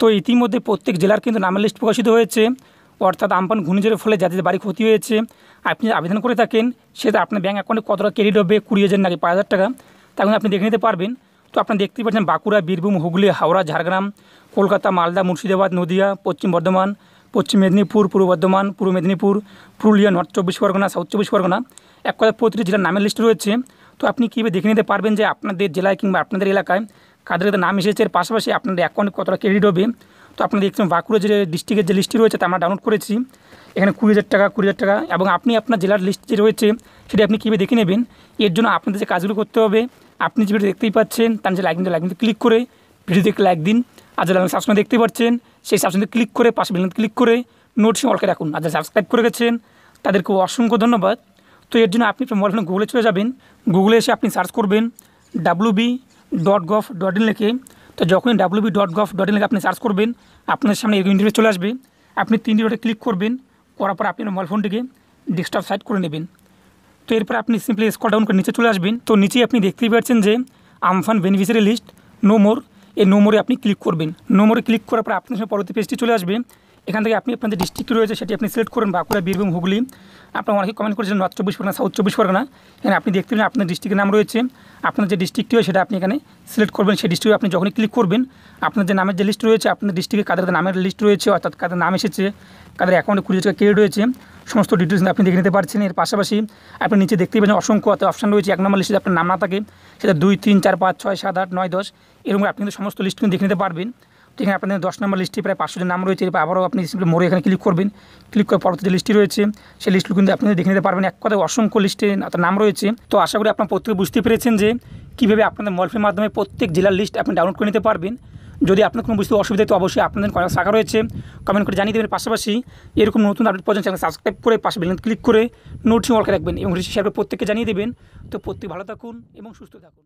তো ইতিমধ্যে প্রত্যেক জেলার কিন্তু নামের লিস্ট প্রকাশিত হয়েছে অর্থাৎ আমপান ঘূর্ণিঝড়ের ফলে যাদের বাড়ি ক্ষতি হয়েছে আপনি আবেদন করে থাকেন সেটা আপনার ব্যাঙ্ক অ্যাকাউন্টে কত টাকা ক্রেডিট হবে কুড়ি হাজার নাকি পাঁচ হাজার টাকা তখন আপনি দেখে নিতে পারবেন তো আপনি দেখতেই পাচ্ছেন বাঁকুড়া বীরভূম হুগলি হাওড়া ঝাড়গ্রাম কলকাতা মালদা মুর্শিদাবাদ নদীয়া পশ্চিম বর্ধমান পশ্চিম মেদিনীপুর পূর্ব বর্ধমান পূর্ব মেদিনীপুর পুরুলিয়া নর্থ চব্বিশ পরগনা সাউথ চব্বিশ পরগনা এক কথা প্রতিটি জেলার নামের লিস্ট রয়েছে তো আপনি কীভাবে দেখে নিতে পারবেন যে আপনাদের জেলায় কিংবা আপনাদের এলাকায় কাদের কাদের নাম এসেছে এর পাশাপাশি আপনাদের অ্যাকাউন্ট কতটা ক্রেডিট হবে তো আপনারা দেখছেন বাঁকুড়া জেলার ডিস্ট্রিক্টের যে লিস্টটি রয়েছে তা আমরা ডাউনলোড করেছি এখানে কুড়ি হাজার টাকা কুড়ি হাজার টাকা এবং আপনি আপনার জেলার লিস্ট যে রয়েছে সেটি আপনি কীভাবে দেখে নেবেন এর জন্য আপনাদের যে কাজগুলো করতে হবে আপনি যে ভিডিও দেখতেই পাচ্ছেন তার যে লাইক দিন লাইক ক্লিক করে ভিডিওতে লাইক দিন আর যে লাইন সাবস্ক্রাইব দেখতে পাচ্ছেন সেই সাবস্ক্রাইব ক্লিক করে পাশে বিলেন ক্লিক করে নোটস অলকে রাখুন আর যারা সাবস্ক্রাইব করে গেছেন তাদেরকে অসংখ্য ধন্যবাদ তো এর জন্য আপনি মোবাইল ফোনে গুগলে চলে যাবেন গুগলে এসে আপনি সার্চ করবেন W dot gov dot in লিখে তো যখনই B dot gov dot in লিখে আপনি সার্চ করবেন আপনার সামনে এরকম ইন্টারভিউ চলে আসবে আপনি তিনটি ডটে ক্লিক করবেন করার পর আপনি মোবাইল ফোনটিকে ডেস্কটপ সাইড করে নেবেন তো এরপর আপনি সিম্পলি স্কল ডাউন করে নিচে চলে আসবেন তো নিচে আপনি দেখতেই পাচ্ছেন যে Amphan beneficiary list no more এই নো মোরে আপনি ক্লিক করবেন নো মোরে ক্লিক করার পর আপনার সামনে পরবর্তী পেজটি চলে আসবে এখান থেকে আপনি আপনাদের ডিস্ট্রিক্ট রয়েছে সেটি আপনি সিলেক্ট করুন বাঁকুড়া বীরভূম হুগলি আপনার অনেকে কমেন্ট করেছেন নর্থ চব্বিশ পরগনা সাউথ চব্বিশ পরগনা এখানে আপনি দেখতে পাবেন আপনার ডিস্ট্রিক্টের নাম রয়েছে আপনার যে ডিস্ট্রিক্টটি হয় সেটা আপনি এখানে সিলেক্ট করবেন সেই ডিস্ট্রিক্টে আপনি যখনই ক্লিক করবেন আপনার যে নামের যে লিস্ট রয়েছে আপনার ডিস্ট্রিক্টে কাদের নামের লিস্ট রয়েছে অর্থাৎ কাদের নাম এসেছে কাদের অ্যাকাউন্টে কুড়ি টাকা ক্রেডিট রয়েছে সমস্ত ডিটেলস আপনি দেখে নিতে পারছেন এর পাশাপাশি আপনি নিচে দেখতে পাবেন অসংখ্য অর্থাৎ অপশান রয়েছে এক নম্বর লিস্টে আপনার নাম না থাকে সেটা দুই তিন চার পাঁচ ছয় সাত আট নয় দশ এরকম আপনি কিন্তু সমস্ত লিস্ট কিন্তু দেখে নিতে পারবেন আছে আপনাদের দশ নম্বর লিস্টে প্রায় পাঁচশো নাম রয়েছে এরপর আবারও আপনি মোড়ে এখানে ক্লিক করবেন ক্লিক করে পরবর্তী লিস্টটি রয়েছে সেই লিস্টগুলো কিন্তু আপনি দেখে নিতে পারবেন এক কথায় অসংখ্য লিস্টে তার নাম রয়েছে তো আশা করি আপনার প্রত্যেকে বুঝতে পেরেছেন যে কীভাবে আপনাদের মলফের মাধ্যমে প্রত্যেক জেলার লিস্ট আপনি ডাউনলোড করে নিতে পারবেন যদি আপনার কোনো বুঝতে অসুবিধা তো অবশ্যই আপনাদের কয়েক শাখা রয়েছে কমেন্ট করে জানিয়ে দেবেন পাশাপাশি এরকম নতুন আপডেট পর্যন্ত চ্যানেল সাবস্ক্রাইব করে পাশে বেলেন ক্লিক করে নোটিং অলকে রাখবেন এবং শেয়ার প্রত্যেককে জানিয়ে দেবেন তো প্রত্যেক ভালো থাকুন এবং সুস্থ থাকুন